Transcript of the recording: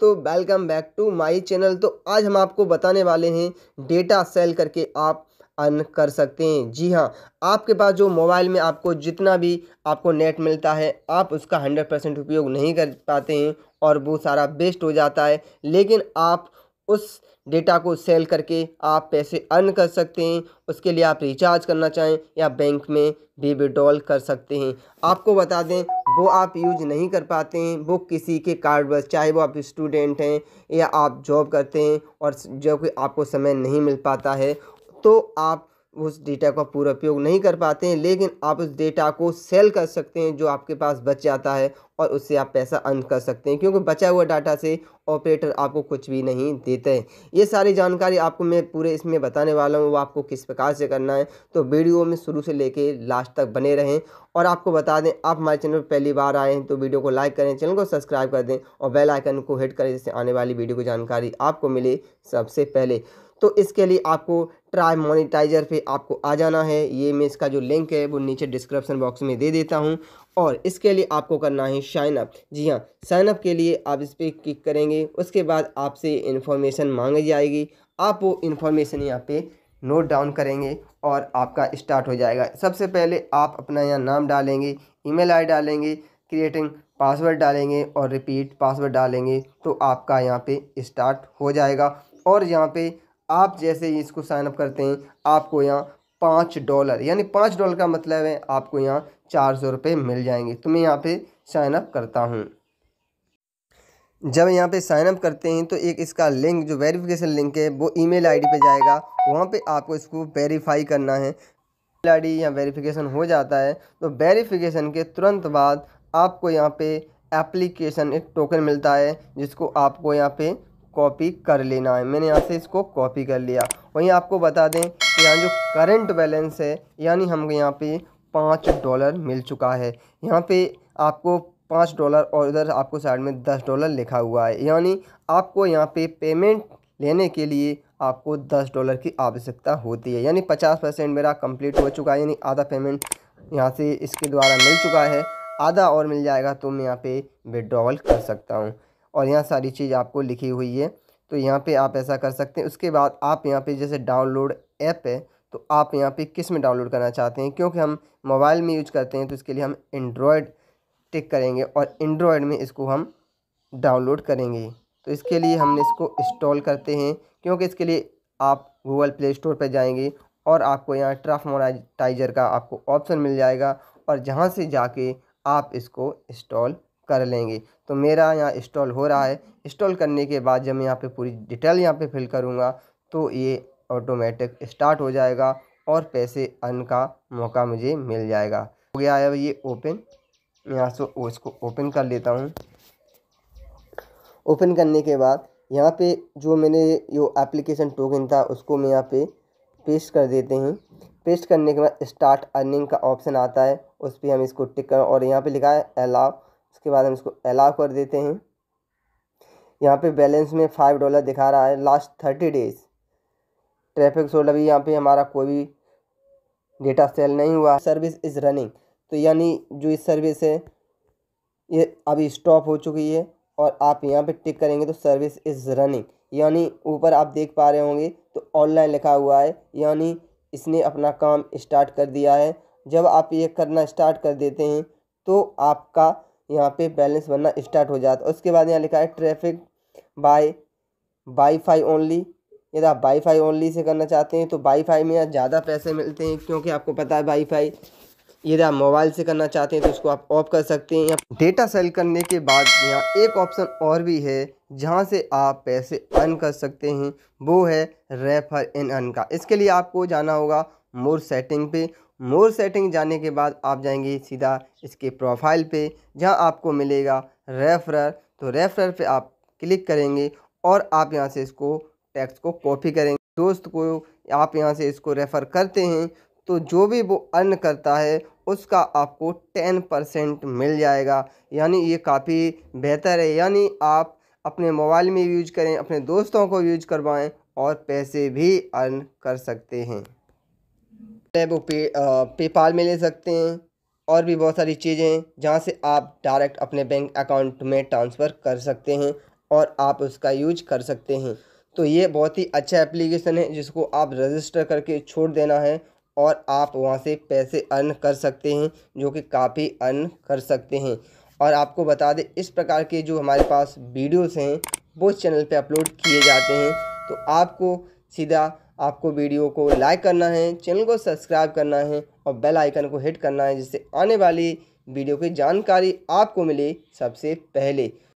दोस्तों welcome back to my channel तो आज हम आपको बताने वाले हैं डेटा सेल करके आप अर्न कर सकते हैं जी हाँ आपके पास जो मोबाइल में आपको जितना भी आपको नेट मिलता है आप उसका हंड्रेड परसेंट उपयोग नहीं कर पाते हैं और वो सारा वेस्ट हो जाता है लेकिन आप उस डेटा को सेल करके आप पैसे अर्न कर सकते हैं उसके लिए आप रिचार्ज करना चाहें या बैंक में भी विड्रॉल कर सकते हैं आपको बता दें वो आप यूज नहीं कर पाते हैं वो किसी के कार्ड बस चाहे वो आप स्टूडेंट हैं या आप जॉब करते हैं और जो कि आपको समय नहीं मिल पाता है तो आप उस डेटा का पूरा उपयोग नहीं कर पाते हैं लेकिन आप उस डेटा को सेल कर सकते हैं जो आपके पास बच जाता है और उससे आप पैसा अर्न कर सकते हैं क्योंकि बचा हुआ डाटा से ऑपरेटर आपको कुछ भी नहीं देते हैं ये सारी जानकारी आपको मैं पूरे इसमें बताने वाला हूँ वो आपको किस प्रकार से करना है तो वीडियो में शुरू से लेके लास्ट तक बने रहें और आपको बता दें आप हमारे चैनल पर पहली बार आए हैं तो वीडियो को लाइक करें चैनल को सब्सक्राइब कर दें और बेलाइकन को हिट करें जिससे आने वाली वीडियो की जानकारी आपको मिले सबसे पहले तो इसके लिए आपको ट्राई मोनिटाइजर पे आपको आ जाना है ये मैं इसका जो लिंक है वो नीचे डिस्क्रिप्शन बॉक्स में दे देता हूँ और इसके लिए आपको करना है साइन अप जी हाँ साइन अप के लिए आप इस पर क्लिक करेंगे उसके बाद आपसे इन्फॉर्मेशन मांगी जाएगी आप वो इन्फॉर्मेशन यहाँ पे नोट डाउन करेंगे और आपका स्टार्ट हो जाएगा सबसे पहले आप अपना यहाँ नाम डालेंगे ईमेल आई डालेंगे क्रिएटिंग पासवर्ड डालेंगे और रिपीट पासवर्ड डालेंगे तो आपका यहाँ पे स्टार्ट हो जाएगा और यहाँ पे आप जैसे ही इसको साइनअप करते हैं आपको यहाँ पाँच डॉलर यानी पाँच डॉलर का मतलब है आपको यहाँ चार सौ रुपये मिल जाएंगे तो मैं यहाँ पे साइनअप करता हूँ जब यहाँ पे साइनअप करते हैं तो एक इसका लिंक जो वेरिफिकेशन लिंक है वो ईमेल आईडी पे जाएगा वहाँ पे आपको इसको वेरीफाई करना है ईमेल आईडी या वेरिफिकेशन हो जाता है तो वेरीफिकेशन के तुरंत बाद आपको यहाँ पे एप्लीकेशन एक टोकन मिलता है जिसको आपको यहाँ पे कॉपी कर लेना है मैंने यहाँ से इसको कॉपी कर लिया वहीं आपको बता दें कि यहाँ जो करंट बैलेंस है यानी हमको यहाँ पे पाँच डॉलर मिल चुका है यहाँ पे आपको पाँच डॉलर और इधर आपको साइड में दस डॉलर लिखा हुआ है यानी आपको यहाँ पे पेमेंट लेने के लिए आपको दस डॉलर की आवश्यकता होती है यानी पचास परसेंट मेरा कम्प्लीट हो चुका है यानी आधा पेमेंट यहाँ से इसके द्वारा मिल चुका है आधा और मिल जाएगा तो मैं यहाँ पे विड्रॉवल कर सकता हूँ और यहाँ सारी चीज़ आपको लिखी हुई है तो यहाँ पे आप ऐसा कर सकते हैं उसके बाद आप यहाँ पे जैसे डाउनलोड ऐप है तो आप यहाँ पे किस में डाउनलोड करना चाहते हैं क्योंकि हम मोबाइल में यूज करते हैं तो इसके लिए हम एंड्रॉयड टिक करेंगे और एंड्रॉयड में इसको हम डाउनलोड करेंगे तो इसके लिए हम इसको इंस्टॉल करते हैं क्योंकि इसके लिए आप गूगल प्ले स्टोर पर जाएंगे और आपको यहाँ ट्रफ मोनाटाइजर का आपको ऑप्शन मिल जाएगा और जहाँ से जाके आप इसको इंस्टॉल कर लेंगे तो मेरा यहाँ इंस्टॉल हो रहा है इंस्टॉल करने के बाद जब मैं यहाँ पे पूरी डिटेल यहाँ पे फिल करूँगा तो ये ऑटोमेटिक स्टार्ट हो जाएगा और पैसे अर्न का मौका मुझे मिल जाएगा हो गया है ये ओपन यहाँ से इसको ओपन कर लेता हूँ ओपन करने के बाद यहाँ पे जो मैंने जो एप्लीकेशन टोकन था उसको मैं यहाँ पे पेस्ट कर देते हैं पेस्ट करने के बाद स्टार्ट अर्निंग का ऑप्शन आता है उस पर हम इसको टिक कर और यहाँ पे लिखा है अलाव उसके बाद हम इसको अलाउ कर देते हैं यहाँ पे बैलेंस में फाइव डॉलर दिखा रहा है last thirty days traffic sold अभी यहाँ पे हमारा कोई भी डेटा सेल नहीं हुआ सर्विस इज़ रनिंग तो यानी जो इस सर्विस है ये अभी स्टॉप हो चुकी है और आप यहाँ पे टिक करेंगे तो सर्विस इज़ रनिंग यानी ऊपर आप देख पा रहे होंगे तो ऑनलाइन लिखा हुआ है यानी इसने अपना काम इस्टार्ट कर दिया है जब आप ये करना इस्टार्ट कर देते हैं तो आपका यहाँ पे बैलेंस बनना स्टार्ट हो जाता है उसके बाद यहाँ लिखा है ट्रैफिक बाय वाईफाई ओनली यदि आप वाईफाई ओनली से करना चाहते हैं तो वाईफाई में यहाँ ज़्यादा पैसे मिलते हैं क्योंकि आपको पता है वाईफाई यदि आप मोबाइल से करना चाहते हैं तो उसको आप ऑफ कर सकते हैं डेटा सेल करने के बाद यहाँ एक ऑप्शन और भी है जहाँ से आप पैसे अर्न कर सकते हैं वो है रेफर इन अर्न का इसके लिए आपको जाना होगा मोर सेटिंग पे मोर सेटिंग जाने के बाद आप जाएंगे सीधा इसके प्रोफाइल पे जहां आपको मिलेगा रेफरर तो रेफरर पे आप क्लिक करेंगे और आप यहां से इसको टेक्स्ट को कॉपी करेंगे दोस्त को आप यहाँ से इसको रेफ़र करते हैं तो जो भी वो अर्न करता है उसका आपको टेन परसेंट मिल जाएगा यानी ये काफ़ी बेहतर है यानी आप अपने मोबाइल में यूज करें अपने दोस्तों को यूज करवाएँ और पैसे भी अर्न कर सकते हैं है वो पे पेपाल में ले सकते हैं और भी बहुत सारी चीज़ें जहाँ से आप डायरेक्ट अपने बैंक अकाउंट में ट्रांसफ़र कर सकते हैं और आप उसका यूज कर सकते हैं तो ये बहुत ही अच्छा एप्लीकेशन है जिसको आप रजिस्टर करके छोड़ देना है और आप वहाँ से पैसे अर्न कर सकते हैं जो कि काफ़ी अर्न कर सकते हैं और आपको बता दें इस प्रकार के जो हमारे पास वीडियोस हैं वो चैनल पे अपलोड किए जाते हैं तो आपको सीधा आपको वीडियो को लाइक करना है चैनल को सब्सक्राइब करना है और बेल आइकन को हिट करना है जिससे आने वाली वीडियो की जानकारी आपको मिले सबसे पहले